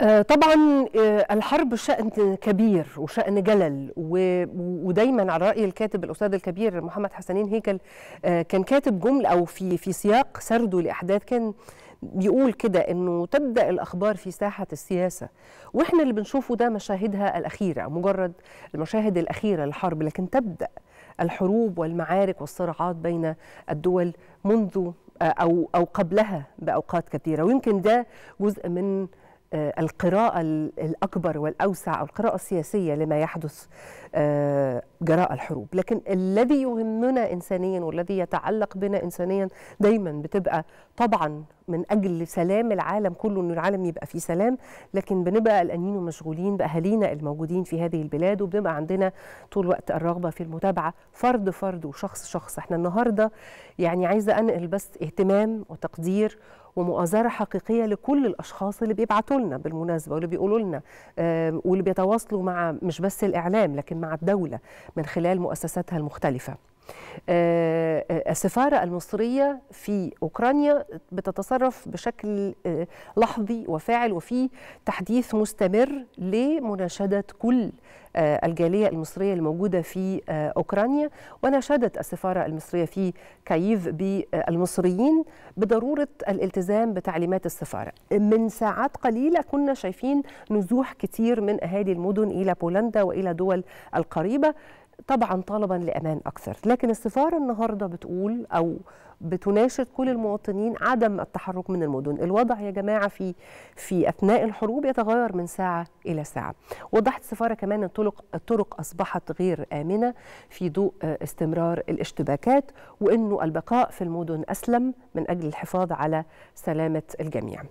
آه، طبعا آه، الحرب شأن كبير وشأن جلل ودايما على رأي الكاتب الأستاذ الكبير محمد حسنين هيكل آه، كان كاتب جمل أو في في سياق سرده لأحداث كان بيقول كده انه تبدا الاخبار في ساحه السياسه واحنا اللي بنشوفه ده مشاهدها الاخيره مجرد المشاهد الاخيره للحرب لكن تبدا الحروب والمعارك والصراعات بين الدول منذ او او قبلها باوقات كثيره ويمكن ده جزء من آه، القراءة الأكبر والأوسع أو القراءة السياسية لما يحدث آه، جراء الحروب لكن الذي يهمنا إنسانيا والذي يتعلق بنا إنسانيا دايما بتبقى طبعا من أجل سلام العالم كله أن العالم يبقى فيه سلام لكن بنبقى قلقانين ومشغولين بأهالينا الموجودين في هذه البلاد وبنبقى عندنا طول الوقت الرغبة في المتابعة فرد فرد وشخص شخص احنا النهاردة يعني عايزة أنقل بس اهتمام وتقدير ومؤازرة حقيقية لكل الأشخاص اللي بيبعتوا لنا بالمناسبة واللي بيقولوا لنا آه، واللي بيتواصلوا مع مش بس الإعلام لكن مع الدولة من خلال مؤسساتها المختلفة آه، السفارة المصرية في أوكرانيا بتتصرف بشكل آه، لحظي وفاعل وفي تحديث مستمر لمناشدة كل آه، الجالية المصرية الموجودة في أوكرانيا وناشدت السفارة المصرية في كييف بالمصريين بضرورة الالتزام بتعليمات السفارة من ساعات قليلة كنا شايفين نزوح كتير من أهالي المدن إلى بولندا وإلى دول القريبة طبعا طالبا لامان اكثر لكن السفاره النهارده بتقول او بتناشد كل المواطنين عدم التحرك من المدن الوضع يا جماعه في في اثناء الحروب يتغير من ساعه الى ساعه وضحت السفاره كمان الطرق الطرق اصبحت غير امنه في ضوء آه، استمرار الاشتباكات وانه البقاء في المدن اسلم من اجل الحفاظ على سلامه الجميع